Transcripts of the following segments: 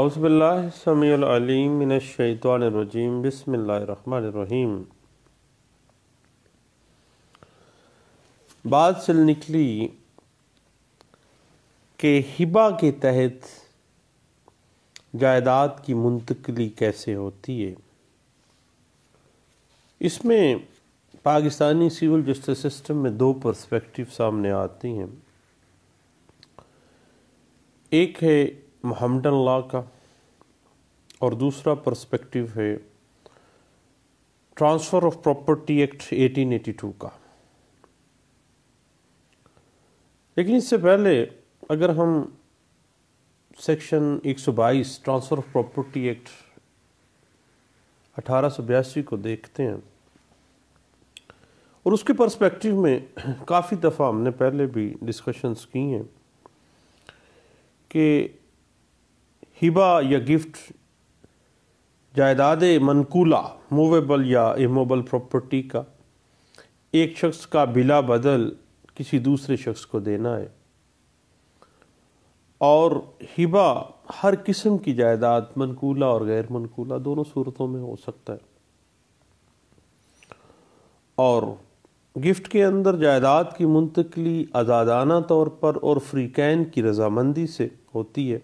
अउसबिल्लासमीम बिसमीम बात चल निकली कि हिबा के तहत जायदाद की मुंतकली कैसे होती है इसमें पाकिस्तानी सिविल जस्टिस सिस्टम में दो पर्सपेक्टिव सामने आती हैं एक है मोहम्मदन लॉ का और दूसरा पर्सपेक्टिव है ट्रांसफ़र ऑफ प्रॉपर्टी एक्ट 1882 का लेकिन इससे पहले अगर हम section 122 transfer of property act अठारह को देखते हैं और उसके पर्सपेक्टिव में काफ़ी दफ़ा हमने पहले भी डिस्कशंस की हैं कि हिबा या गिफ्ट जायदाद मनकूला मूवेबल या इमोबल प्रॉपर्टी का एक शख्स का बिला बदल किसी दूसरे शख्स को देना है और हिबा हर किस्म की जायदाद मनकूला और गैर मनकूला दोनों सूरतों में हो सकता है और गिफ्ट के अंदर जायदाद की मुंतकली आज़ादाना तौर पर और फ्रीकैन की रजामंदी से होती है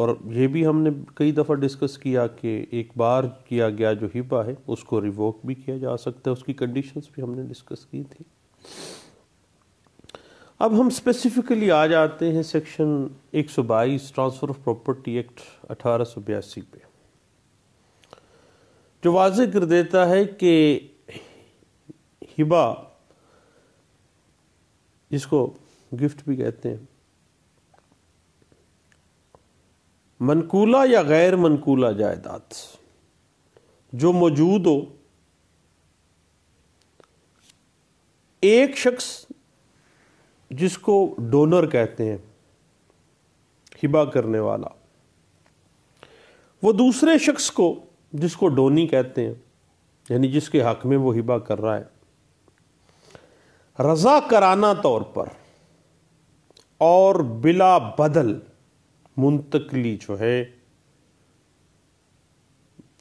और ये भी हमने कई दफ़ा डिस्कस किया कि एक बार किया गया जो हिपा है उसको रिवोक भी किया जा सकता है उसकी कंडीशंस भी हमने डिस्कस की थी अब हम स्पेसिफिकली आ जाते हैं section 122 transfer of property act अठारह पे जो वाज कर देता है कि हिबा जिसको गिफ्ट भी कहते हैं मनकूला या गैर मनकूला जायदाद जो मौजूद हो एक शख्स जिसको डोनर कहते हैं हिबा करने वाला वो दूसरे शख्स को जिसको डोनी कहते हैं यानी जिसके हक में वो हिबा कर रहा है रजा कराना तौर पर और बिला बदल मुंतकली जो है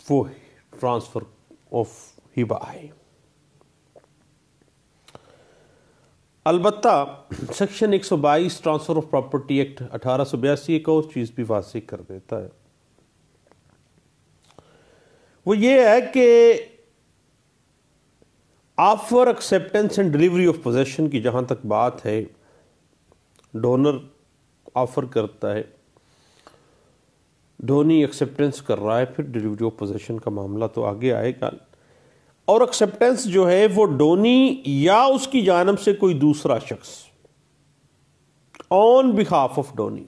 वो ट्रांसफ़र ऑफ हिबा है अलबत्ता section 122 transfer of property act अठारह का और चीज़ भी वासी कर देता है वो ये है कि offer acceptance and delivery of possession की जहां तक बात है डोनर ऑफर करता है धोनी एक्सेप्टेंस कर रहा है फिर डिलीवरी ऑफ पोजेशन का मामला तो आगे आएगा और एक्सेप्टेंस जो है वो डोनी या उसकी जानब से कोई दूसरा शख्स on behalf of donee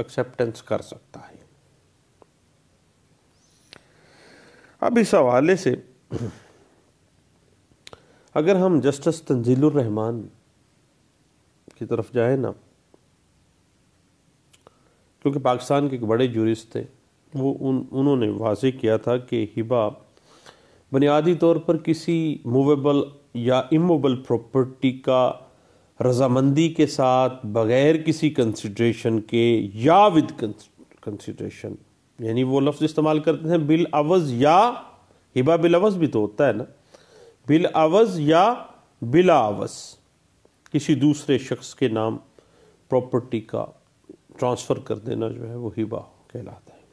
acceptance कर सकता है अब इस हवाले से अगर हम जस्टिस तंजील रहमान की तरफ जाए ना क्योंकि पाकिस्तान के एक बड़े जूरिस्ट थे वो उन उन्होंने वाजे किया था कि हिबा बुनियादी तौर पर किसी मूवेबल या इमोबल प्रॉपर्टी का रजामंदी के साथ बग़ैर किसी कंसिड्रेशन के या विद कंसिड्रेशन यानी वो लफ्ज़ इस्तेमाल करते हैं बिल अवज़ या हिबा बिल अवज़ भी तो होता है ना बिल अवज़ या बिला अवज़ किसी दूसरे शख्स के नाम प्रॉपर्टी का ट्रांसफ़र कर देना जो है वो हिबा कहलाता है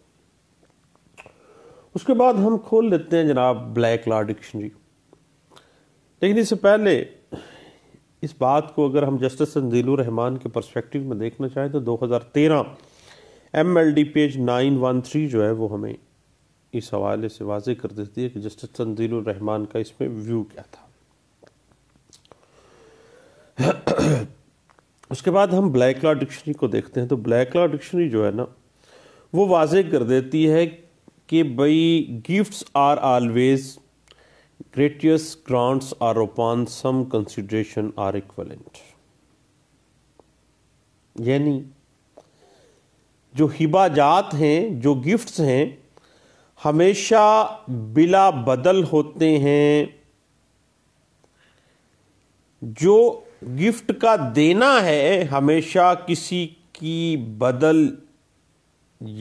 उसके बाद हम खोल लेते हैं जनाब ब्लैक लॉ डिक्शनरी लेकिन इससे पहले इस बात को अगर हम जस्टिस तंजीलुर रहमान के पर्सपेक्टिव में देखना चाहें तो 2013 एमएलडी पेज 913 जो है वो हमें इस हवाले से वाजे कर देती है कि जस्टिस तंजीलुर रहमान का इसमें व्यू क्या था उसके बाद हम ब्लैक लॉ डिक्शनरी को देखते हैं तो ब्लैक लॉ डिक्शनरी जो है ना वो वाजे कर देती है कि भाई gifts are always gratuitous grants are upon some consideration are equivalent यानी जो हिबाजात हैं जो गिफ्ट्स हैं हमेशा बिला बदल होते हैं जो गिफ्ट का देना है हमेशा किसी की बदल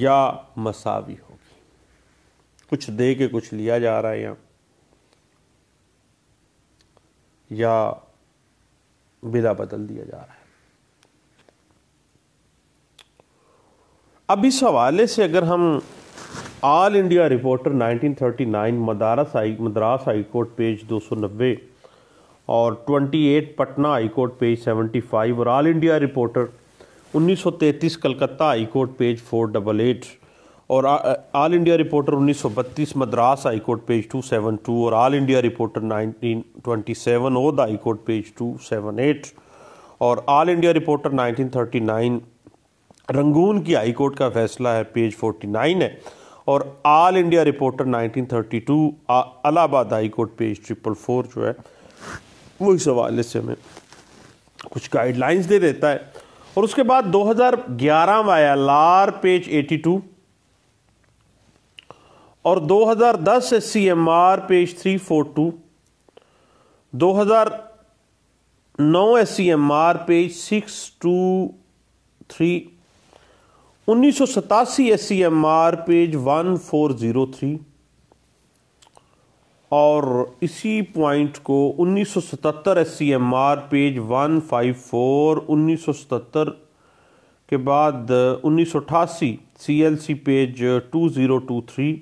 या मसावी होगी कुछ दे के कुछ लिया जा रहा है यहाँ या बिला बदल दिया जा रहा है अब इस हवाले से अगर हम ऑल इंडिया रिपोर्टर 1939 मदारस आई मद्रास हाई कोर्ट पेज नब्बे और 28 पटना हाई कोर्ट पेज 75 और all India reporter 1933 Calcutta high court page 488 और all India reporter 1932 Madras high court page 272 और ऑल इंडिया रिपोर्टर 1927 ओद कोर्ट पेज 278 और ऑल इंडिया रिपोर्टर 1939 रंगून की हाई कोर्ट का फैसला है पेज 49 है और all India reporter 1932 high court page triple four जो है वो इस हवाले से हमें कुछ गाइडलाइंस दे देता है और उसके बाद 2011 में आया लार पेज 82 और 2010 से C M R page 342 2009 S C M R page 623 उन्नीस सौ सतासी S C M R page 1403 और इसी पॉइंट को 1977 S C M R page 154 1977 के बाद उन्नीस सी पेज 2023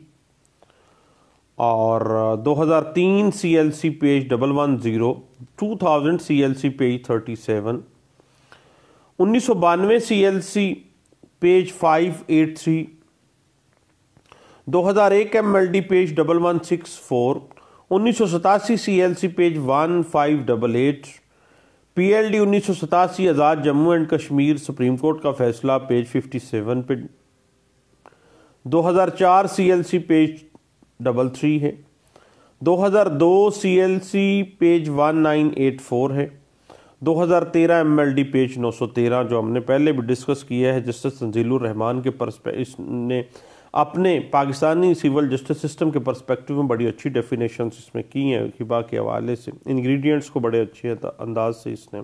और 2003 C page double one zero two thousand C page thirty seven उन्नीस सौ बानवे C page five eight three दो हज़ार एक M L D page double one six four उन्नीस सतासी page one five double eight P L D उन्नीस Azad Jammu and Kashmir supreme court का फैसला पेज फिफ्टी सेवन पे दो हज़ार चार पेज डबल थ्री है 2002 हज़ार पेज 1984 है 2013 हज़ार पेज 913 जो हमने पहले भी डिस्कस किया है जस्टिस तंजीलुर रहमान के परस्पे इसने अपने पाकिस्तानी सिविल जस्टिस सिस्टम के परस्पेक्टिव में बड़ी अच्छी डेफिनेशन इसमें की हैं हिबा के हवाले से इंग्रेडिएंट्स को बड़े अच्छे अंदाज से इसने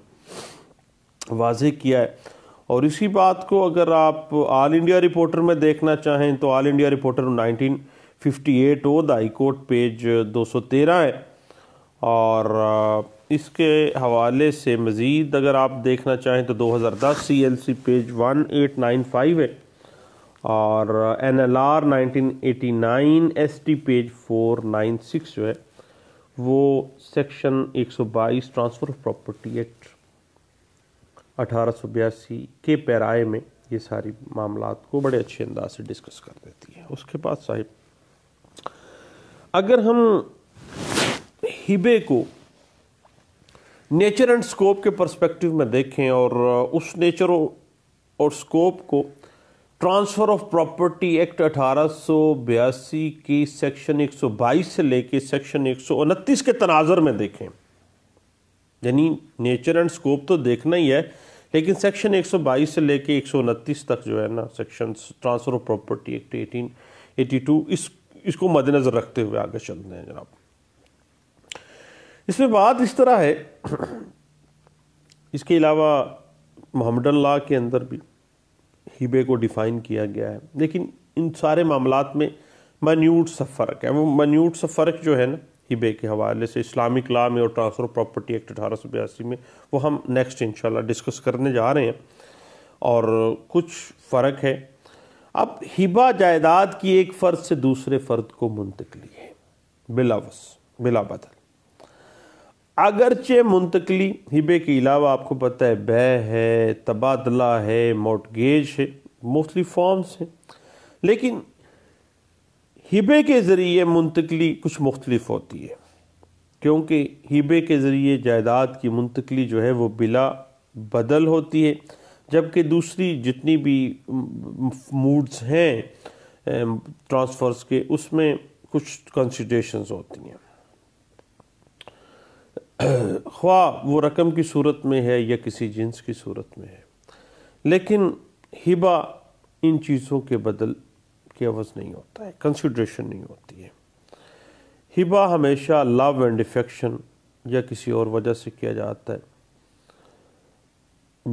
वाजे किया है और इसी बात को अगर आप ऑल इंडिया रिपोर्टर में देखना चाहें तो all India reporter nineteen o the high court page दो सौ तेरह है और इसके हवाले से मज़ीद अगर आप देखना चाहें तो दो हज़ार दस C L C page one eight nine five है और N L R nineteen eighty nine S T page four nine six जो है वो section 122 transfer of property act अठारह के पैराए में ये सारी मामला को बड़े अच्छे अंदाज से डिस्कस कर देती है उसके बाद साहिब अगर हम हिबे को नेचर एंड स्कोप के पर्सपेक्टिव में देखें और उस नेचर और स्कोप को ट्रांसफ़र ऑफ प्रॉपर्टी एक्ट अठारह की सेक्शन 122 से लेके सेक्शन एक के तनाजर में देखें यानी नेचर एंड स्कोप तो देखना ही है लेकिन सेक्शन 122 से लेके एक तक जो है ना section transfer of property act eighteen eighty two इस इसको मद्देनज़र रखते हुए आगे चलते हैं जनाब इसमें बात इस तरह है इसके अलावा मोहम्मद लॉ के अंदर भी हिबे को डिफ़ाइन किया गया है लेकिन इन सारे मामला में मनूट सा फ़र्क है वो मनूट सा फ़र्क जो है ना हिबे के हवाले से इस्लामिक लॉ में और ट्रांसफर प्रॉपर्टी एक्ट अठारह सौ बयासी में वो हम नेक्स्ट इंशाल्लाह डिस्कस करने जा रहे हैं और कुछ फ़र्क है अब हिबा जायदाद की एक फ़र्द से दूसरे फ़र्द को मुंतकली है बिलावस बिला बदल अगरचे मुंतकली हिबे के अलावा आपको पता है बह है तबादला है मोटगेज है मुख्तलि फॉर्म्स हैं लेकिन हिबे के ज़रिए मुंतकली कुछ मुख्तलिफ होती है क्योंकि हिबे के ज़रिए जायदाद की मुंतकली जो है वो बिला बदल होती है जबकि दूसरी जितनी भी मूड्स हैं ट्रांसफ़र्स के उसमें कुछ कंसिड्रेशन होती हैं ख्वा वो रकम की सूरत में है या किसी जिन्स की सूरत में है लेकिन हिबा इन चीज़ों के बदल के अवज़ नहीं होता है कंसिड्रेशन नहीं होती है हिबा हमेशा लव एंड इफेक्शन या किसी और वजह से किया जाता है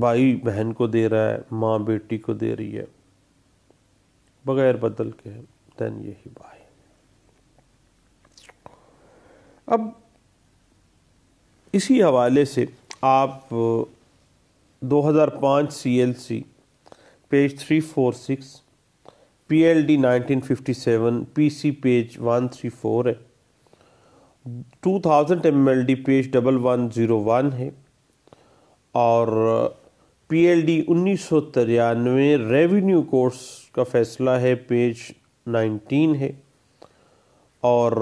भाई बहन को दे रहा है माँ बेटी को दे रही है बग़ैर बदल के दैन ये हिबा है अब इसी हवाले से आप 2005 CLC page 346 PLD 1957 PC page 134 है 2000 MLD page double one zero one है और पीएलडी उन्नीस सौ तिरानवे रेवेन्यू कोर्स का फैसला है पेज 19 है और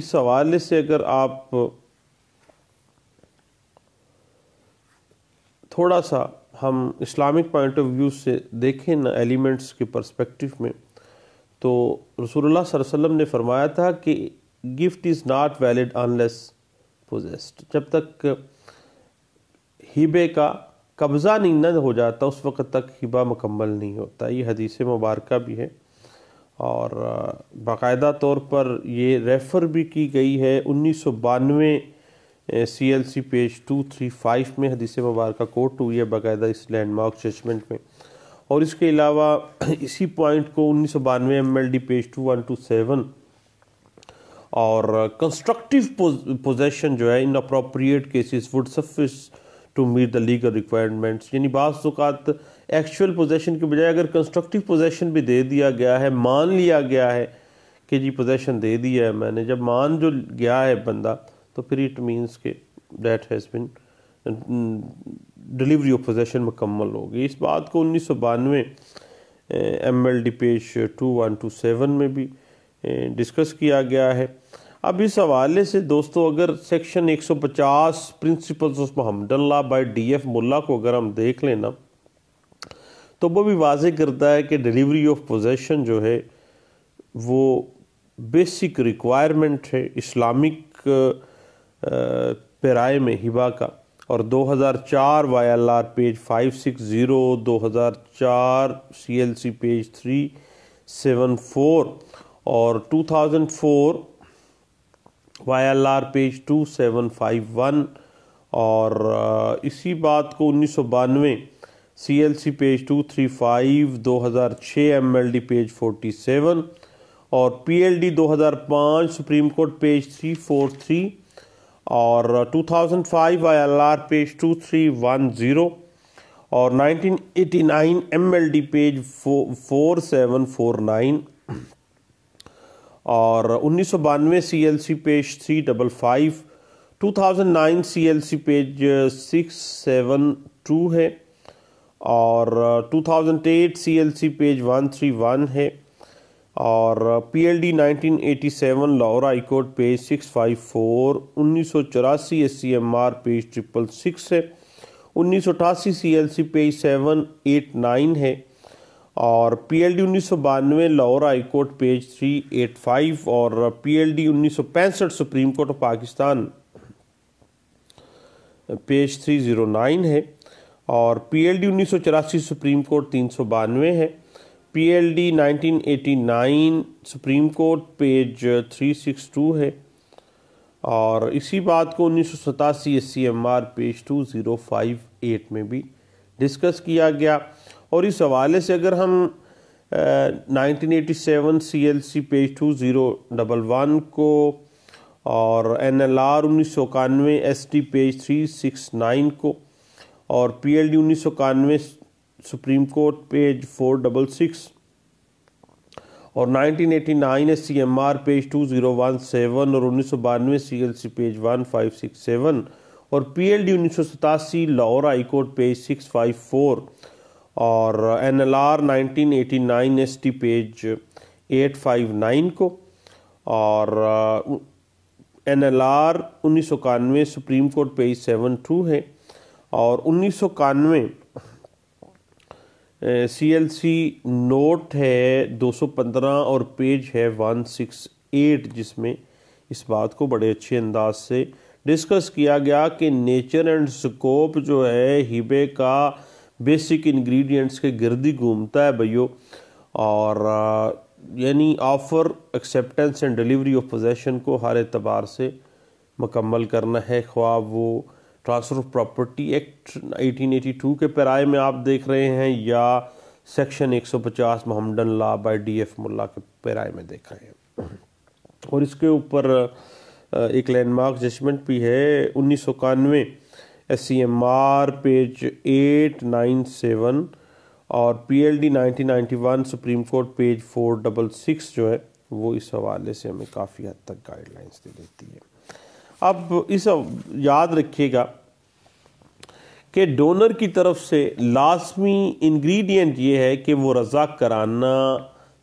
इस हवाले से अगर आप थोड़ा सा हम इस्लामिक पॉइंट ऑफ व्यू से देखें ना एलिमेंट्स के पर्सपेक्टिव में तो रसूलुल्लाह वसल्लम ने फरमाया था कि gift is not valid unless possessed जब तक हिबे का कब्ज़ा नहीं न हो जाता उस वक़्त तक हिबा मुकम्मल नहीं होता ये हदीस मुबारक भी है और बाकायदा तौर पर ये रेफ़र भी की गई है उन्नीस सौ बानवे C L C page two three five में हदीस मुबारक कोर्ट हुई है बाकायदा इस लैंडमार्क जजमेंट में और इसके अलावा इसी पॉइंट को उन्नीस सौ बानवे M L D page two one two seven और कंस्ट्रक्टिव पोजेशन जो है in appropriate cases would suffice to meet the legal requirements यानी बाज़ात एक्चुअल पोजेशन के बजाय अगर कंस्ट्रक्टिव पोजेशन भी दे दिया गया है मान लिया गया है कि जी पोजेशन दे दिया है मैंने जब मान जो गया है बंदा तो फिर इट मीन्स के that has been delivery of possession मुकम्मल होगी इस बात को उन्नीस सौ बानवे M L D page two one two seven में भी डिस्कस uh, किया गया है अब इस हवाले से दोस्तों अगर सेक्शन एक सौ पचास principles of Mohammedan law D F Mulla को अगर हम देख लेना तो वो भी वाज करता है कि डिलीवरी ऑफ पोजेशन जो है वो बेसिक रिक्वायरमेंट है इस्लामिक पेराए में हिबा का और 2004 Y L R page 560 2004 C L C page 374 और 2004 वाई एल आर पेज 2751 और इसी बात को उन्नीस सौ बानवे C L C page two three five दो हज़ार छः M L D page forty seven और पी एल डी दो हज़ार पाँच supreme court page three four three और 2005 I L R page two three one zero और nineteen eighty nine M L D page four four seven nine और उन्नीस सौ बानवे C L C page three double five two thousand nine सी L C page six seven two है और two thousand eight C L C page one three one है और P L D nineteen eighty seven Lahore high court page six five four उन्नीस सौ चौरासी S C M R page triple six है उन्नीस सौ अठासी C L C page seven eight nine है और पी एल डी उन्नीस सौ बानवे Lahore high court page three eight five और पी एल डी उन्नीस सौ पैंसठ supreme court of Pakistan page three zero nine है और पी एल डी उन्नीस सौ चौरासी सुप्रीम कोर्ट तीन सौ बानवे है P L D nineteen eighty nine supreme court page three six two है और इसी बात को उन्नीस सौ सतासी S C M R page two zero five eight में भी डिस्कस किया गया और इस हवाले से अगर हम nineteen eighty seven C L C page two zero double one को और एन एल आर उन्नीस सौ इक्यानवे S T page three six nine को और पी एल डी उन्नीस सौ इक्यानवे supreme court page four double six और 1989 S C M R page two zero one seven और उन्नीस सौ बानवे C L C page one five six seven और पी एल डी उन्नीस सौ सतासी Lahore high court page six five four और N L R nineteen eighty nine S T page eight five nine को और एन एल आर उन्नीस सौ इक्यानवे supreme court page seven two है और उन्नीस सौ इक्यानवे सी एल सी नोट है 215 और पेज है 168 जिसमें इस बात को बड़े अच्छे अंदाज से डिस्कस किया गया कि नेचर एंड स्कोप जो है हिबे का बेसिक इंग्रेडिएंट्स के गिरदी घूमता है भैयो और यानी offer acceptance and delivery of possession को हर एतबार से मुकम्मल करना है ख्वाब वो ट्रांसफर ऑफ प्रॉपर्टी एक्ट 1882 के पैराए में आप देख रहे हैं या section 150 Mohammedan law by D F Mulla के पैराए में देख रहे हैं और इसके ऊपर एक लैंडमार्क जजमेंट भी है उन्नीस सौ इक्यानवे S C M R page eight nine seven और P L D nineteen ninety one supreme court page four double six जो है वो इस हवाले से हमें काफ़ी हद तक गाइडलाइंस दे देती है अब इस याद रखिएगा कि डोनर की तरफ से लाजमी इंग्रेडिएंट ये है कि वो रजा कराना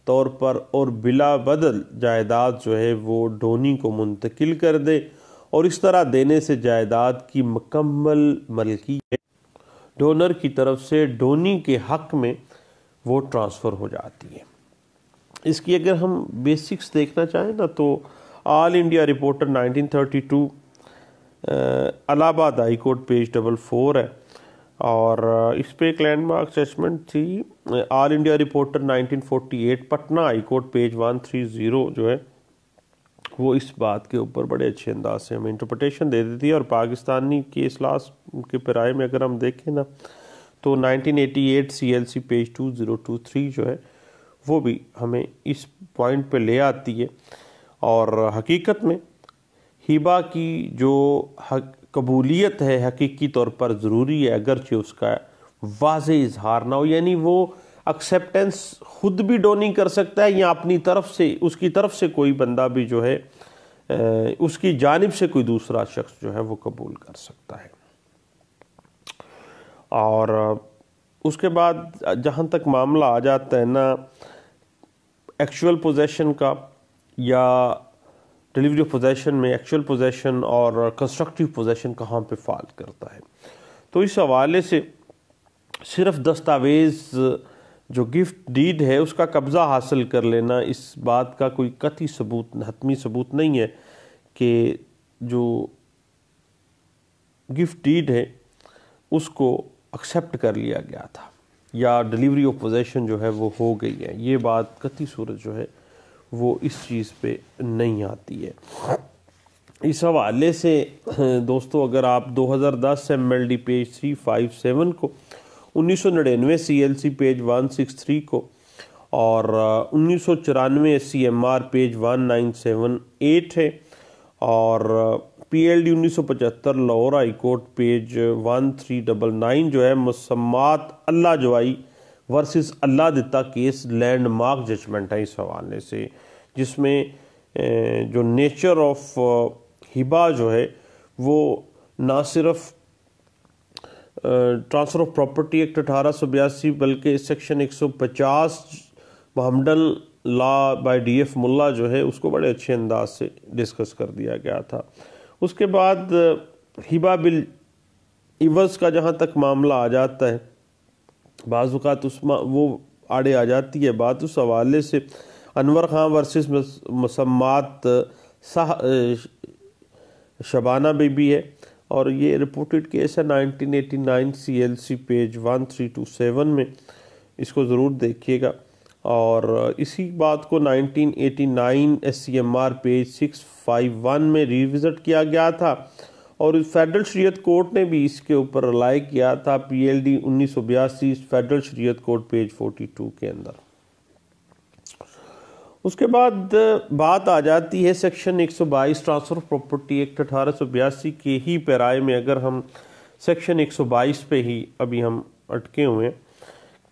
तौर पर और बिला बदल जायदाद जो है वो डोनी को मुंतकिल कर दे और इस तरह देने से जायदाद की मकम्मल मलकी डोनर की तरफ से डोनी के हक में वो ट्रांसफ़र हो जाती है इसकी अगर हम बेसिक्स देखना चाहें ना तो all India reporter 1932 Allahabad high court page double four है और uh, इस पर एक लैंडमार्क जजमेंट थी all India reporter 1948 Patna high court page 130 जो है वो इस बात के ऊपर बड़े अच्छे अंदाज से हमें इंटरप्रटेशन दे देती है और पाकिस्तानी के इजलास के पिराए में अगर हम देखें ना तो 1988 सीएलसी पेज 2023 जो है वो भी हमें इस पॉइंट पे ले आती है और हकीकत में हिबा की जो हक, कबूलियत है हकीकी तौर पर ज़रूरी है अगरचे उसका वाज इजहार ना हो यानी वो एक्सेप्टेंस खुद भी डोनी कर सकता है या अपनी तरफ से उसकी तरफ से कोई बंदा भी जो है उसकी जानब से कोई दूसरा शख्स जो है वो कबूल कर सकता है और उसके बाद जहाँ तक मामला आ जाता है ना एक्चुअल पोजेशन का या डिलीवरी ऑफ पोजेसन में एक्चुअल पोजेसन और कंस्ट्रक्टिव पोजेसन कहाँ पे फाल करता है तो इस हवाले से सिर्फ दस्तावेज़ जो गिफ्ट डीड है उसका कब्ज़ा हासिल कर लेना इस बात का कोई कथी सबूत हतमी सबूत नहीं है कि जो गिफ्ट डीड है उसको एक्सेप्ट कर लिया गया था या डिलीवरी ऑफ पोजेसन जो है वो हो गई है ये बात कथी सूरत जो है वो इस चीज़ पे नहीं आती है इस हवाले से दोस्तों अगर आप 2010 M L D page three five seven को उन्नीस सौ नड़ानवे C L C page one six three को और उन्नीस सौ चौरानवे C M R page one nine seven eight है और पी एल डी उन्नीस सौ पचहत्तर Lahore high court page one three double nine जो है मसमात Allah Jawai versus Allah Datta case landmark judgment है इस हवाले से जिसमें जो नेचर ऑफ हिबा जो है वो ना सिर्फ ट्रांसफ़र ऑफ प्रॉपर्टी एक्ट अठारह सौ बयासी बल्कि सेक्शन एक सौ पचास हमडल law by D F Mulla जो है उसको बड़े अच्छे अंदाज से डिस्कस कर दिया गया था उसके बाद हिबा बिल इवज़ का जहाँ तक मामला आ जाता है बाज़ात उस वो आड़े आ जाती है बात उस हवाले से अनवर खां वर्सेस मसमात सह शबाना भी, भी है और ये रिपोर्टेड केस है 1989 सीएलसी पेज 1327 में इसको ज़रूर देखिएगा और इसी बात को 1989 एससीएमआर पेज 651 में रिविज़िट किया गया था और फेडरल शरीयत कोर्ट ने भी इसके ऊपर रलाई किया था पी एल डी उन्नीस सौ बयासी फेडरल शरीयत कोर्ट पेज फोर्टी टू के अंदर उसके बाद बात आ जाती है सेक्शन 122 ट्रांसफर प्रॉपर्टी एक्ट अठारह के ही पैराए में अगर हम सेक्शन 122 पे ही अभी हम अटके हुए हैं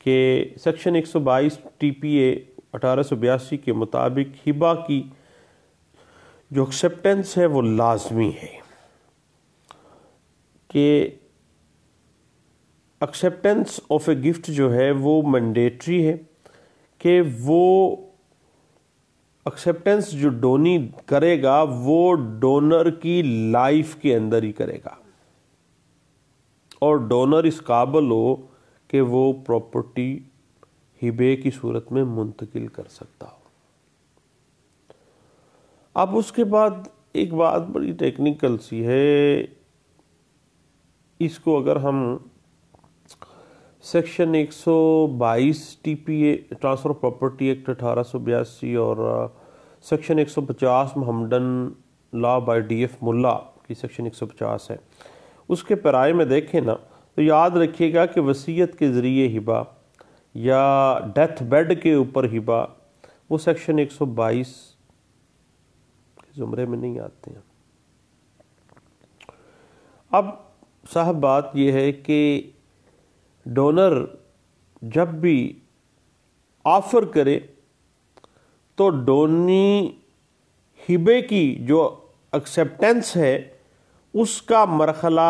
कि सेक्शन 122 टीपीए 1882 के मुताबिक हिबा की जो एक्सेप्टेंस है वो लाजमी है कि एक्सेप्टेंस ऑफ ए गिफ्ट जो है वो मैंडेटरी है कि वो एक्सेप्टेंस जो डोनी करेगा वो डोनर की लाइफ के अंदर ही करेगा और डोनर इस काबल हो कि वो प्रॉपर्टी हिबे की सूरत में मुंतकिल कर सकता हो अब उसके बाद एक बात बड़ी टेक्निकल सी है इसको अगर हम section 122 TPA transfer property act अठारह और section 150 Mohammedan law by D F Mulla की सेक्शन 150 है उसके पराए में देखें ना तो याद रखिएगा कि वसीयत के ज़रिए हिबा या डेथ बेड के ऊपर हिबा वो सेक्शन 122 के ज़ुमरे में नहीं आते हैं अब साहब बात यह है कि डोनर जब भी ऑफ़र करे तो डोनी हिबे की जो एक्सेप्टेंस है उसका मरखला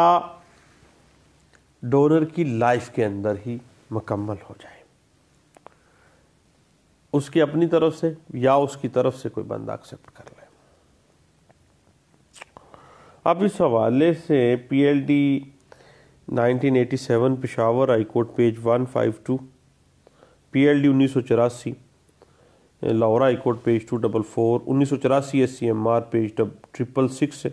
डोनर की लाइफ के अंदर ही मुकम्मल हो जाए उसकी अपनी तरफ से या उसकी तरफ से कोई बंदा एक्सेप्ट कर ले अब इस हवाले से P L D nineteen eighty seven Peshawar high court page one five two P L D उन्नीस सौ चौरासी Lahore high court page two double four उन्नीस सौ चौरासी S C M R page dub triple six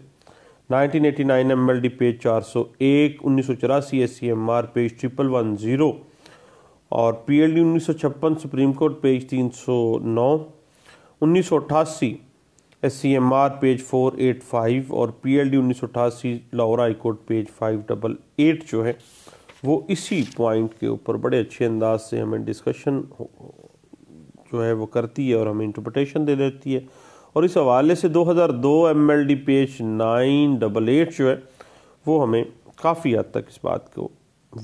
nineteen eighty nine M L D page चार सौ एक उन्नीस सौ चौरासी S C M R page triple one zero और पी एल डी उन्नीस सौ छप्पन सुप्रीम कोर्ट पेज तीन सौ नौ उन्नीस सौ अट्ठासी S C M R page four eight five और पी एल डी उन्नीस सौ अठासी Lahore high court page five double eight जो है वो इसी पॉइंट के ऊपर बड़े अच्छे अंदाज से हमें डिस्कशन जो है वो करती है और हमें इंटरप्रटेशन दे देती है और इस हवाले से 2002 D page nine double eight जो है वो हमें काफ़ी हद तक इस बात को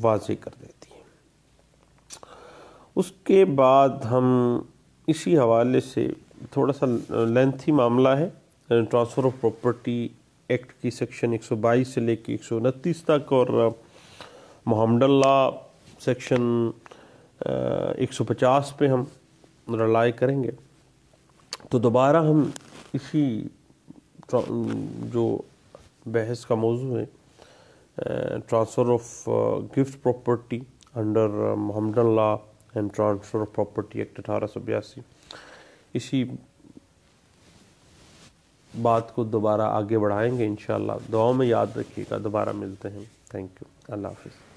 वाजे कर देती है उसके बाद हम इसी हवाले से थोड़ा सा लेंथी मामला है ट्रांसफ़र ऑफ प्रॉपर्टी एक्ट की सेक्शन 122 से लेकर एक तक और मोहम्मद लॉ सेक्शन 150 पे हम रलाई करेंगे तो दोबारा हम इसी जो बहस का मौजू है transfer of gift property under Mohammed law and transfer of property act अठारह सौ बयासी इसी बात को दोबारा आगे बढ़ाएंगे इन दुआओं में याद रखिएगा दोबारा मिलते हैं थैंक यू अल्लाह हाफिज़